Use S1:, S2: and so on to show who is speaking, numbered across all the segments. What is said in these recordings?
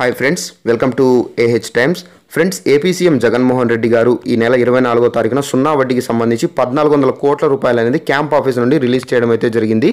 S1: hi friends welcome to A H times friends AP CM Jaganmohan Reddy గారు ఈ నెల ఇరవై నాలుగో తారీఖున సున్నా వడ్డీకి సంబంధించి పద్నాలుగు వందల కోట్ల రూపాయలు అనేది క్యాంప్ ఆఫీస్ నుండి రిలీజ్ చేయడం అయితే జరిగింది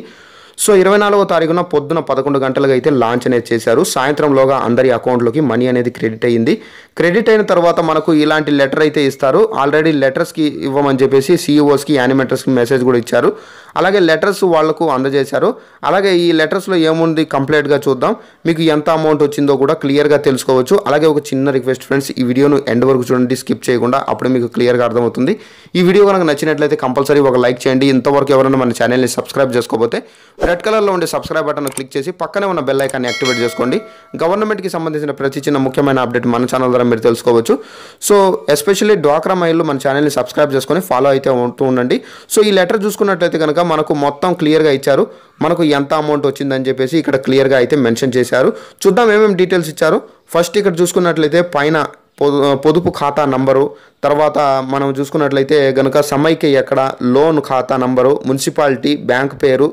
S1: సో ఇరవై నాలుగో తారీఖున పొద్దున పదకొండు గంటలకు అయితే లాంచ్ అనేది చేశారు సాయంత్రంలోగా అందరి అకౌంట్లోకి మనీ అనేది క్రెడిట్ అయ్యింది క్రెడిట్ అయిన తర్వాత మనకు ఇలాంటి లెటర్ అయితే ఇస్తారు ఆల్రెడీ లెటర్స్కి ఇవ్వమని చెప్పేసి సీఈఓస్కి e యానిమేటర్స్కి మెసేజ్ కూడా ఇచ్చారు అలాగే లెటర్స్ వాళ్లకు అందజేశారు అలాగే ఈ లెటర్స్లో ఏముంది కంప్లీట్గా చూద్దాం మీకు ఎంత అమౌంట్ వచ్చిందో కూడా క్లియర్గా తెలుసుకోవచ్చు అలాగే ఒక చిన్న రిక్వెస్ట్ ఫ్రెండ్స్ ఈ వీడియోను ఎండ్ వరకు చూడండి స్కిప్ చేయకుండా అప్పుడే మీకు క్లియర్గా అర్థమవుతుంది ఈ వీడియో కనుక నచ్చినట్లయితే కంపల్సరీ ఒక లైక్ చేయండి ఇంతవరకు ఎవరైనా మన ఛానల్ని సబ్స్క్రైబ్ చేసుకోకపోతే రెడ్ కలర్లో ఉండే సబ్స్క్రైబ్ బటన్ క్లిక్ చేసి పక్కనే ఉన్న బెల్ ఐకాన్ని యాక్టివేట్ చేసుకోండి గవర్నమెంట్కి సంబంధించిన ప్రతి చిన్న ముఖ్యమైన అప్డేట్ మన ఛానల్ ద్వారా మీరు తెలుసుకోవచ్చు సో ఎస్పెషల్లీ డ్వాక్రా మైళ్ళు మన ఛానల్ని సబ్స్క్రైబ్ చేసుకొని ఫాలో అయితే ఉంటూ ఉండండి సో ఈ లెటర్ చూసుకున్నట్లయితే కనుక మనకు మొత్తం క్లియర్గా ఇచ్చారు మనకు ఎంత అమౌంట్ వచ్చిందని చెప్పేసి ఇక్కడ క్లియర్గా అయితే మెన్షన్ చేశారు చూద్దాం ఏమేమి డీటెయిల్స్ ఇచ్చారు ఫస్ట్ ఇక్కడ చూసుకున్నట్లయితే పైన పొదుపు ఖాతా నంబరు తర్వాత మనం చూసుకున్నట్లయితే గనుక సమైక్య ఎక్కడ లోన్ ఖాతా నంబరు మున్సిపాలిటీ బ్యాంక్ పేరు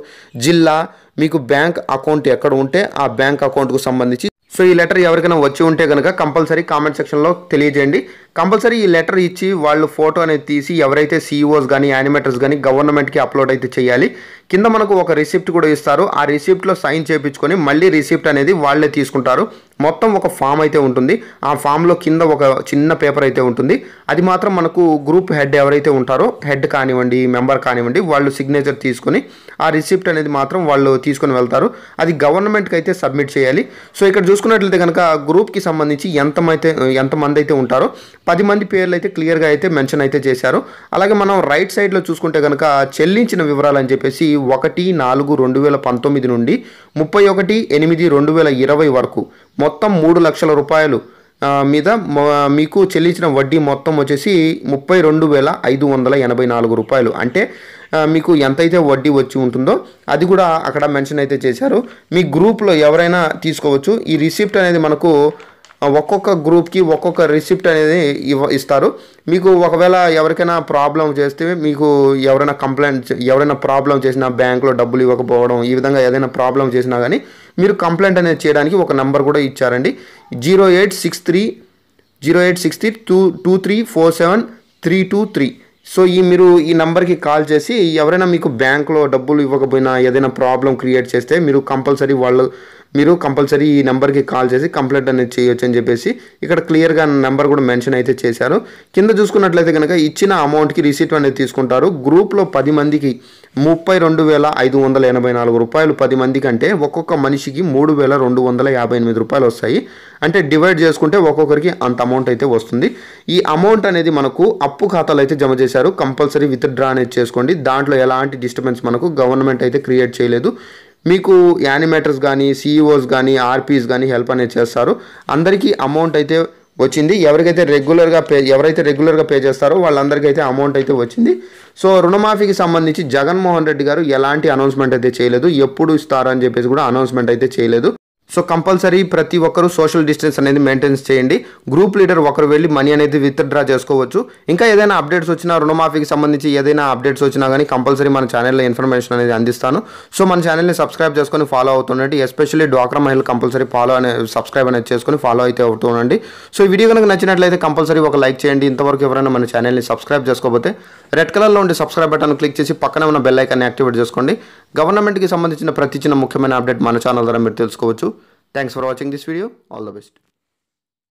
S1: జిల్లా మీకు బ్యాంక్ అకౌంట్ ఎక్కడ ఉంటే ఆ బ్యాంక్ అకౌంట్కు సంబంధించి సో ఈ లెటర్ ఎవరికైనా వచ్చి ఉంటే కనుక కంపల్సరీ కామెంట్ సెక్షన్లో తెలియజేయండి కంపల్సరీ ఈ లెటర్ ఇచ్చి వాళ్ళు ఫోటో అనేది తీసి ఎవరైతే సీఈఓస్ కానీ e యానిమేటర్స్ కానీ గవర్నమెంట్కి అప్లోడ్ అయితే చేయాలి కింద మనకు ఒక రిసిప్ట్ కూడా ఇస్తారు ఆ రిసిప్ట్లో సైన్ చేయించుకొని మళ్ళీ రిసిప్ట్ అనేది వాళ్ళే తీసుకుంటారు మొత్తం ఒక ఫామ్ అయితే ఉంటుంది ఆ ఫామ్లో కింద ఒక చిన్న పేపర్ అయితే ఉంటుంది అది మాత్రం మనకు గ్రూప్ హెడ్ ఎవరైతే ఉంటారో హెడ్ కానివ్వండి మెంబర్ కానివ్వండి వాళ్ళు సిగ్నేచర్ తీసుకొని ఆ రిసిప్ట్ అనేది మాత్రం వాళ్ళు తీసుకొని వెళ్తారు అది గవర్నమెంట్కి అయితే సబ్మిట్ చేయాలి సో ఇక్కడ చూసుకున్నట్లయితే కనుక గ్రూప్కి సంబంధించి ఎంతమైతే ఎంతమంది అయితే ఉంటారో పది మంది పేర్లు అయితే క్లియర్గా అయితే మెన్షన్ అయితే చేశారు అలాగే మనం రైట్ సైడ్లో చూసుకుంటే కనుక చెల్లించిన వివరాలు అని చెప్పేసి ఒకటి నాలుగు రెండు వేల పంతొమ్మిది నుండి ముప్పై ఒకటి ఎనిమిది రెండు వేల ఇరవై వరకు మొత్తం మూడు లక్షల రూపాయలు మీద మీకు చెల్లించిన వడ్డీ మొత్తం వచ్చేసి ముప్పై రెండు వేల ఐదు వందల ఎనభై నాలుగు రూపాయలు అంటే మీకు ఎంతైతే వడ్డీ వచ్చి ఉంటుందో అది కూడా అక్కడ మెన్షన్ అయితే చేశారు మీ గ్రూప్లో ఎవరైనా తీసుకోవచ్చు ఈ రిసిప్ట్ అనేది మనకు ఒక్కొక్క గ్రూప్కి ఒక్కొక్క రిసిప్ట్ అనేది ఇవ ఇస్తారు మీకు ఒకవేళ ఎవరికైనా ప్రాబ్లం చేస్తే మీకు ఎవరైనా కంప్లైంట్ ఎవరైనా ప్రాబ్లం చేసినా బ్యాంక్లో డబ్బులు ఇవ్వకపోవడం ఈ విధంగా ఏదైనా ప్రాబ్లం చేసినా కానీ మీరు కంప్లైంట్ అనేది చేయడానికి ఒక నెంబర్ కూడా ఇచ్చారండి zero eight six three zero eight six three two two three four seven three two three so ఈ మీరు ఈ నెంబర్కి కాల్ చేసి ఎవరైనా మీకు బ్యాంక్లో డబ్బులు ఇవ్వకపోయినా ఏదైనా ప్రాబ్లం క్రియేట్ చేస్తే మీరు కంపల్సరీ వాళ్ళు మీరు కంపల్సరీ ఈ నెంబర్కి కాల్ చేసి కంప్లైంట్ అనేది చేయొచ్చు అని చెప్పేసి ఇక్కడ క్లియర్గా నెంబర్ కూడా మెన్షన్ అయితే చేశారు కింద చూసుకున్నట్లయితే కనుక ఇచ్చిన అమౌంట్కి రిసీట్ అనేది తీసుకుంటారు గ్రూప్లో పది మందికి ముప్పై రెండు వేల ఐదు వందల ఎనభై నాలుగు రూపాయలు పది మందికి అంటే ఒక్కొక్క మనిషికి మూడు వేల రెండు వందల యాభై ఎనిమిది రూపాయలు వస్తాయి అంటే డివైడ్ చేసుకుంటే ఒక్కొక్కరికి అంత అమౌంట్ అయితే వస్తుంది ఈ అమౌంట్ అనేది మనకు అప్పు ఖాతాలు అయితే జమ చేశారు కంపల్సరీ విత్డ్రా అనేది చేసుకోండి దాంట్లో ఎలాంటి డిస్టర్బెన్స్ మనకు గవర్నమెంట్ అయితే క్రియేట్ చేయలేదు మీకు యానిమేటర్స్ కానీ సీఈఓస్ కానీ e ఆర్పీస్ కానీ హెల్ప్ అనేది చేస్తారు అందరికీ అమౌంట్ అయితే వచ్చింది ఎవరికైతే రెగ్యులర్గా పే ఎవరైతే రెగ్యులర్గా పే చేస్తారో వాళ్ళందరికీ అయితే అమౌంట్ అయితే వచ్చింది సో రుణమాఫీకి సంబంధించి జగన్మోహన్ రెడ్డి గారు ఎలాంటి అనౌన్స్మెంట్ అయితే చేయలేదు ఎప్పుడు ఇస్తారని చెప్పేసి కూడా అనౌన్స్మెంట్ అయితే చేయలేదు సో కంపల్సరీ ప్రతి ఒక్కరూ సోషల్ డిస్టెన్స్ అనేది మెయింటైన్స్ చేయండి గ్రూప్ లీడర్ ఒకరు వెళ్ళి మనీ అనేది విత్డ్రా చేసుకోవచ్చు ఇంకా ఏదైనా అప్డేట్స్ వచ్చినా రుణమాఫీకి సంబంధించి ఏదైనా అప్డేట్స్ వచ్చినా కానీ కంపల్సరీ మన ఛానల్లో ఇన్ఫర్మేషన్ అనేది అందిస్తాను సో మన ఛానల్ని సబ్స్క్రైబ్ చేసుకొని ఫాలో అవుతుండండి ఎస్పెషల్లీ డ్వాక్రా మహిళలు కంపల్సరీ ఫాలో అనే సబ్స్క్రైబ్ అనేది చేసుకొని ఫాలో అయితే అవుతుండండి సో ఈ వీడియో కనుక నచ్చినట్లయితే కంపల్సరీ ఒక లైక్ చేయండి ఇంతవరకు ఎవరైనా మన ఛానల్ని సబ్స్క్రైబ్ చేసుకోకపోతే రెడ్ కలర్లో ఉండే సబ్స్క్రైబ్ బటన్ క్లిక్ చేసి పక్కన ఉన్న బెల్ ఐకాన్ని యాక్టివేట్ చేసుకోండి గవర్నమెంట్కి సంబంధించిన ప్రతి చిన్న ముఖ్యమైన అప్డేట్ మన ఛానల్ ద్వారా మీరు తెలుసుకోవచ్చు thanks for watching this video all the best